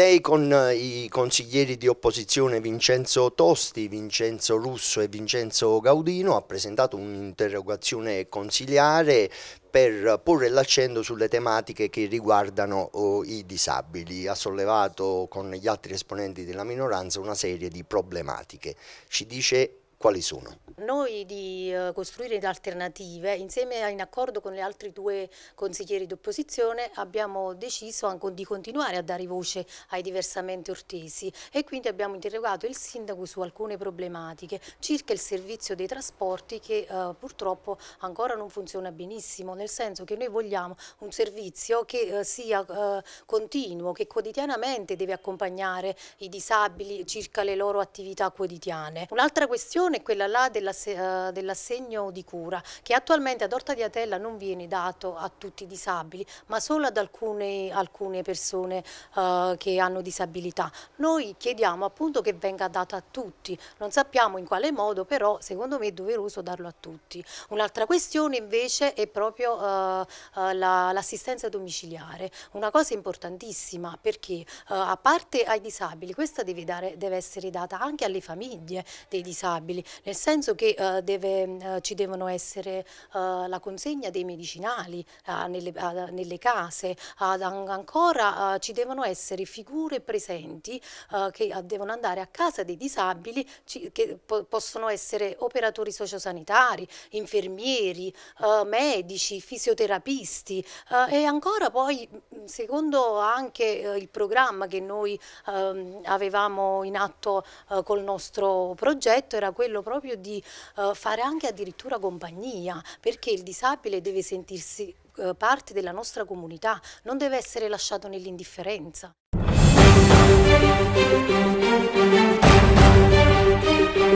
Lei con eh, i consiglieri di opposizione Vincenzo Tosti, Vincenzo Russo e Vincenzo Gaudino ha presentato un'interrogazione consiliare per porre l'accento sulle tematiche che riguardano oh, i disabili. Ha sollevato con gli altri esponenti della minoranza una serie di problematiche. Ci dice quali sono? Noi di eh, costruire alternative, insieme in accordo con gli altri due consiglieri d'opposizione, abbiamo deciso anche di continuare a dare voce ai diversamente ortesi e quindi abbiamo interrogato il sindaco su alcune problematiche circa il servizio dei trasporti che eh, purtroppo ancora non funziona benissimo, nel senso che noi vogliamo un servizio che eh, sia eh, continuo, che quotidianamente deve accompagnare i disabili circa le loro attività quotidiane. Un'altra questione questione è quella là eh, dell'assegno di cura, che attualmente ad Orta di Atella non viene dato a tutti i disabili, ma solo ad alcune, alcune persone uh, che hanno disabilità. Noi chiediamo appunto che venga dato a tutti, non sappiamo in quale modo, però secondo me è doveroso darlo a tutti. Un'altra questione invece è proprio uh, uh, l'assistenza la, domiciliare, una cosa importantissima perché a parte ai disabili, questa deve, dare, deve essere data anche alle famiglie dei disabili, disponibili, nel senso che eh, deve, eh, ci devono essere eh, la consegna dei medicinali eh, nelle, eh, nelle, case, ancora ci devono essere figure presenti che devono andare a casa dei disabili ci, che po possono essere operatori sociosanitari, infermieri, medici, fisioterapisti e ancora poi mm, secondo anche il programma che noi ehm, avevamo in atto col nostro progetto era quello quello proprio di uh, fare anche addirittura compagnia, perché il disabile deve sentirsi eh, parte della nostra comunità, non deve essere lasciato nell'indifferenza.